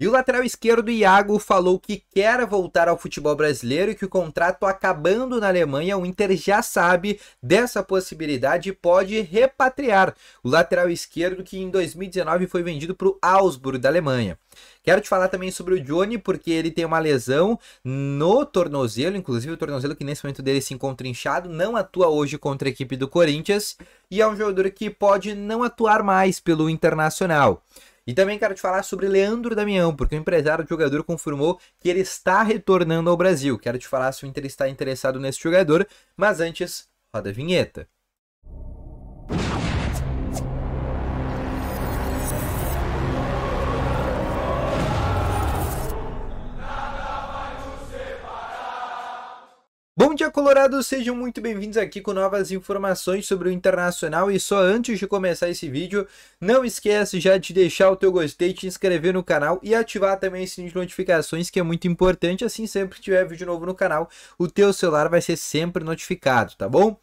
E o lateral esquerdo Iago falou que quer voltar ao futebol brasileiro e que o contrato acabando na Alemanha, o Inter já sabe dessa possibilidade e pode repatriar o lateral esquerdo que em 2019 foi vendido para o Augsburg da Alemanha. Quero te falar também sobre o Johnny, porque ele tem uma lesão no tornozelo, inclusive o tornozelo que nesse momento dele se encontra inchado, não atua hoje contra a equipe do Corinthians e é um jogador que pode não atuar mais pelo Internacional. E também quero te falar sobre Leandro Damião, porque o empresário do jogador confirmou que ele está retornando ao Brasil. Quero te falar se o Inter está interessado nesse jogador, mas antes, roda a vinheta. dia, Colorado! Sejam muito bem-vindos aqui com novas informações sobre o Internacional. E só antes de começar esse vídeo, não esquece já de deixar o teu gostei, te inscrever no canal e ativar também o sininho de notificações, que é muito importante. Assim, sempre que tiver vídeo novo no canal, o teu celular vai ser sempre notificado, tá bom?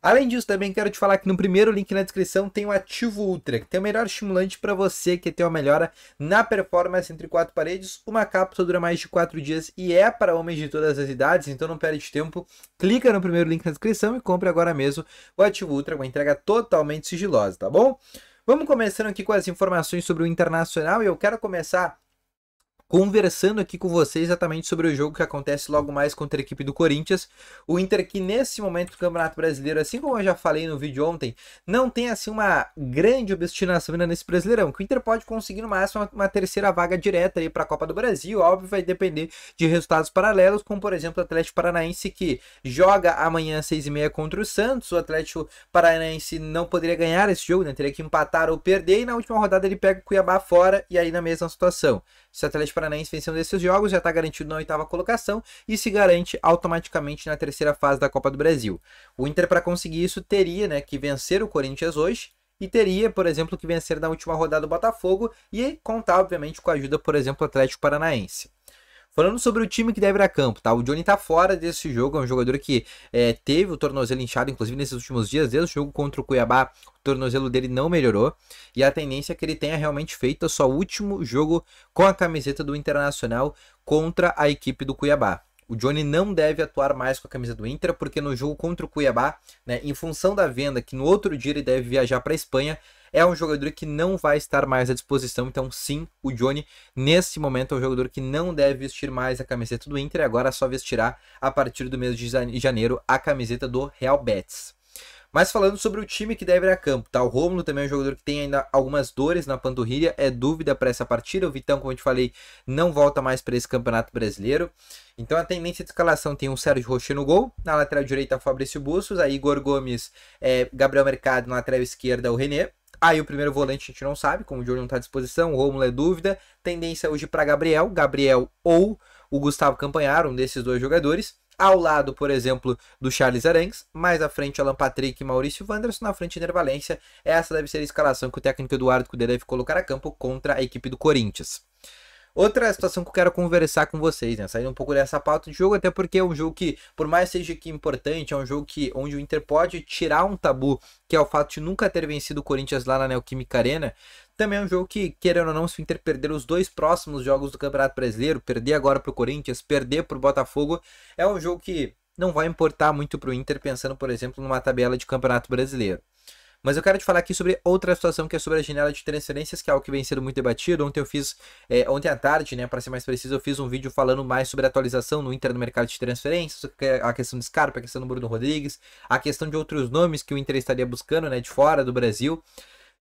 Além disso, também quero te falar que no primeiro link na descrição tem o Ativo Ultra, que tem o melhor estimulante para você que tem uma melhora na performance entre quatro paredes. Uma cápsula dura mais de quatro dias e é para homens de todas as idades, então não perde tempo. Clica no primeiro link na descrição e compre agora mesmo o Ativo Ultra com entrega totalmente sigilosa, tá bom? Vamos começando aqui com as informações sobre o Internacional e eu quero começar conversando aqui com você exatamente sobre o jogo que acontece logo mais contra a equipe do Corinthians. O Inter que nesse momento do Campeonato Brasileiro, assim como eu já falei no vídeo ontem, não tem assim uma grande obstinação ainda nesse Brasileirão, que o Inter pode conseguir no máximo uma terceira vaga direta aí para a Copa do Brasil, óbvio vai depender de resultados paralelos, como por exemplo o Atlético Paranaense que joga amanhã às seis e meia contra o Santos, o Atlético Paranaense não poderia ganhar esse jogo, né? teria que empatar ou perder, e na última rodada ele pega o Cuiabá fora e aí na mesma situação. Se o Atlético Paranaense né, vencendo esses jogos, já está garantido na oitava colocação e se garante automaticamente na terceira fase da Copa do Brasil. O Inter, para conseguir isso, teria né, que vencer o Corinthians hoje, e teria, por exemplo, que vencer na última rodada o Botafogo e contar, obviamente, com a ajuda, por exemplo, do Atlético Paranaense. Falando sobre o time que deve ir a campo, tá? O Johnny tá fora desse jogo, é um jogador que é, teve o tornozelo inchado, inclusive nesses últimos dias, desde o jogo contra o Cuiabá, o tornozelo dele não melhorou. E a tendência é que ele tenha realmente feito o seu último jogo com a camiseta do Internacional contra a equipe do Cuiabá. O Johnny não deve atuar mais com a camisa do Inter, porque no jogo contra o Cuiabá, né, em função da venda, que no outro dia ele deve viajar para a Espanha, é um jogador que não vai estar mais à disposição. Então, sim, o Johnny, nesse momento, é um jogador que não deve vestir mais a camiseta do Inter, agora é só vestirá a partir do mês de janeiro a camiseta do Real Betis. Mas falando sobre o time que deve ir a campo, tá? O Romulo também é um jogador que tem ainda algumas dores na panturrilha, é dúvida para essa partida. O Vitão, como eu te falei, não volta mais para esse Campeonato Brasileiro. Então a tendência de escalação tem o um Sérgio Rocha no gol, na lateral direita Fabrício Bussos, aí Igor Gomes, é, Gabriel Mercado, na lateral esquerda o René. Aí o primeiro volante a gente não sabe, como o Júlio não está à disposição, o Romulo é dúvida. Tendência hoje para Gabriel, Gabriel ou o Gustavo Campanharo, um desses dois jogadores ao lado, por exemplo, do Charles Arangues, mais à frente Alan Patrick e Maurício Wanderson, na frente Ner Valência. Essa deve ser a escalação que o técnico Eduardo Cudê deve colocar a campo contra a equipe do Corinthians. Outra situação que eu quero conversar com vocês, né? Saindo um pouco dessa pauta de jogo, até porque é um jogo que, por mais seja que importante, é um jogo que onde o Inter pode tirar um tabu, que é o fato de nunca ter vencido o Corinthians lá na Neoquímica Arena. Também é um jogo que, querendo ou não, se o Inter perder os dois próximos jogos do Campeonato Brasileiro, perder agora para o Corinthians, perder para o Botafogo, é um jogo que não vai importar muito para o Inter, pensando, por exemplo, numa tabela de Campeonato Brasileiro. Mas eu quero te falar aqui sobre outra situação que é sobre a janela de transferências, que é algo que vem sendo muito debatido. Ontem eu fiz, é, ontem à tarde, né, para ser mais preciso, eu fiz um vídeo falando mais sobre a atualização no Inter no mercado de transferências, é a questão de Scarpa, a questão do Bruno Rodrigues, a questão de outros nomes que o Inter estaria buscando, né, de fora do Brasil.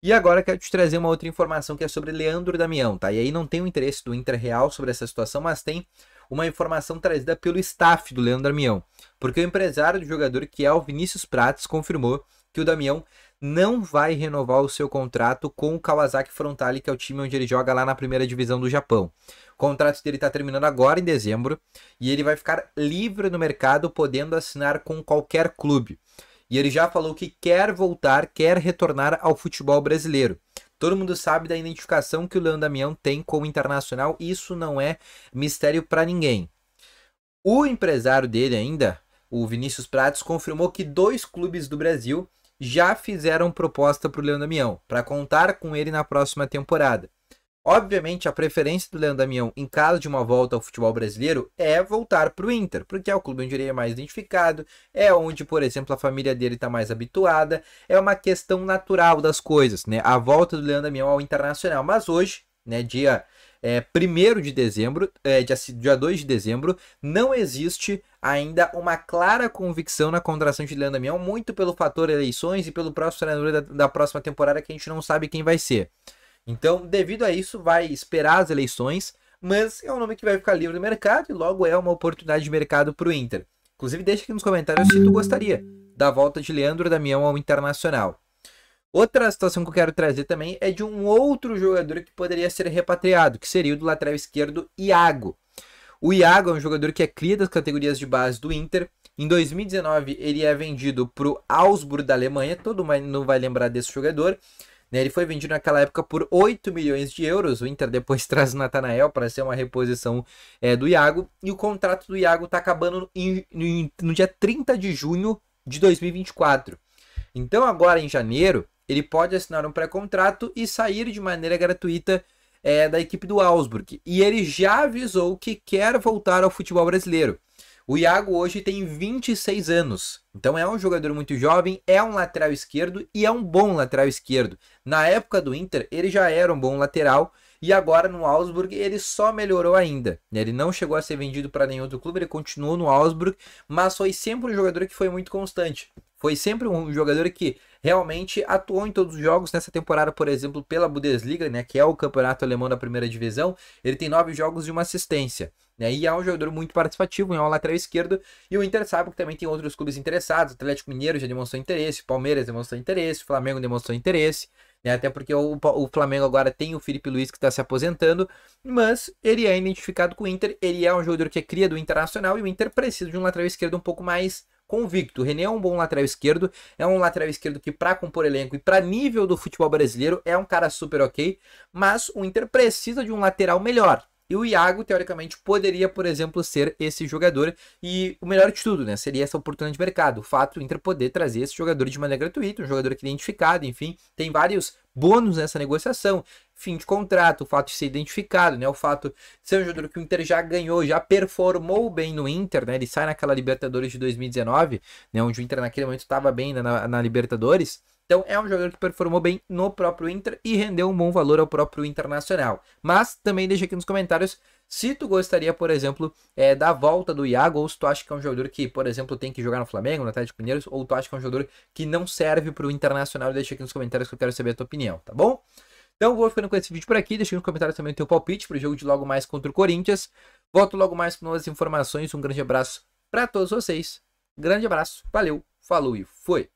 E agora quero te trazer uma outra informação que é sobre Leandro Damião, tá? E aí não tem o interesse do Inter Real sobre essa situação, mas tem uma informação trazida pelo staff do Leandro Damião. Porque o empresário do jogador, que é o Vinícius Prates, confirmou que o Damião não vai renovar o seu contrato com o Kawasaki Frontale, que é o time onde ele joga lá na primeira divisão do Japão. O contrato dele está terminando agora em dezembro e ele vai ficar livre no mercado, podendo assinar com qualquer clube. E ele já falou que quer voltar, quer retornar ao futebol brasileiro. Todo mundo sabe da identificação que o Leandro Damião tem com o Internacional, isso não é mistério para ninguém. O empresário dele ainda, o Vinícius Prates, confirmou que dois clubes do Brasil já fizeram proposta para o Leandro Damião, para contar com ele na próxima temporada. Obviamente, a preferência do Leandro Damião em caso de uma volta ao futebol brasileiro é voltar para o Inter, porque é o clube onde ele é mais identificado, é onde, por exemplo, a família dele está mais habituada, é uma questão natural das coisas, né? A volta do Leandro Damião ao Internacional. Mas hoje, né, dia é, 1 de dezembro, é, dia, dia 2 de dezembro, não existe ainda uma clara convicção na contratação de Leandro Damião, muito pelo fator eleições e pelo próximo treinador da, da próxima temporada que a gente não sabe quem vai ser. Então, devido a isso, vai esperar as eleições, mas é um nome que vai ficar livre do mercado e logo é uma oportunidade de mercado para o Inter. Inclusive, deixa aqui nos comentários se tu gostaria da volta de Leandro Damião ao Internacional. Outra situação que eu quero trazer também é de um outro jogador que poderia ser repatriado, que seria o do lateral esquerdo Iago. O Iago é um jogador que é cria das categorias de base do Inter. Em 2019, ele é vendido para o Augsburg da Alemanha. Todo mundo vai lembrar desse jogador. Né? Ele foi vendido naquela época por 8 milhões de euros. O Inter depois traz o Natanael para ser uma reposição é, do Iago. E o contrato do Iago está acabando em, em, no dia 30 de junho de 2024. Então, agora em janeiro, ele pode assinar um pré-contrato e sair de maneira gratuita é, da equipe do Augsburg. E ele já avisou que quer voltar ao futebol brasileiro. O Iago hoje tem 26 anos, então é um jogador muito jovem, é um lateral esquerdo e é um bom lateral esquerdo. Na época do Inter, ele já era um bom lateral e agora no Augsburg ele só melhorou ainda. Ele não chegou a ser vendido para nenhum outro clube, ele continuou no Augsburg, mas foi sempre um jogador que foi muito constante. Foi sempre um jogador que realmente atuou em todos os jogos. Nessa temporada, por exemplo, pela Bundesliga, né, que é o campeonato alemão da primeira divisão, ele tem nove jogos e uma assistência. Né, e é um jogador muito participativo, é um lateral esquerdo. E o Inter sabe que também tem outros clubes interessados. O Atlético Mineiro já demonstrou interesse, o Palmeiras demonstrou interesse, o Flamengo demonstrou interesse. Né, até porque o, o Flamengo agora tem o Felipe Luiz que está se aposentando, mas ele é identificado com o Inter, ele é um jogador que é cria do Internacional e o Inter precisa de um lateral esquerdo um pouco mais convicto. O René é um bom lateral esquerdo, é um lateral esquerdo que, para compor elenco e para nível do futebol brasileiro, é um cara super ok, mas o Inter precisa de um lateral melhor. E o Iago, teoricamente, poderia, por exemplo, ser esse jogador. E o melhor de tudo, né? Seria essa oportunidade de mercado. O fato do Inter poder trazer esse jogador de maneira gratuita, um jogador que é identificado, enfim, tem vários bônus nessa negociação. Fim de contrato, o fato de ser identificado, né? O fato de ser um jogador que o Inter já ganhou, já performou bem no Inter, né? Ele sai naquela Libertadores de 2019, né? Onde o Inter naquele momento estava bem né, na, na Libertadores então é um jogador que performou bem no próprio Inter e rendeu um bom valor ao próprio Internacional. Mas também deixa aqui nos comentários se tu gostaria, por exemplo, é, da volta do Iago, ou se tu acha que é um jogador que, por exemplo, tem que jogar no Flamengo, no Atlético Mineiro, ou tu acha que é um jogador que não serve para o Internacional, deixa aqui nos comentários que eu quero saber a tua opinião, tá bom? Então vou ficando com esse vídeo por aqui, deixa nos comentários também o teu palpite para o jogo de logo mais contra o Corinthians. Volto logo mais com novas informações, um grande abraço para todos vocês, grande abraço, valeu, falou e foi!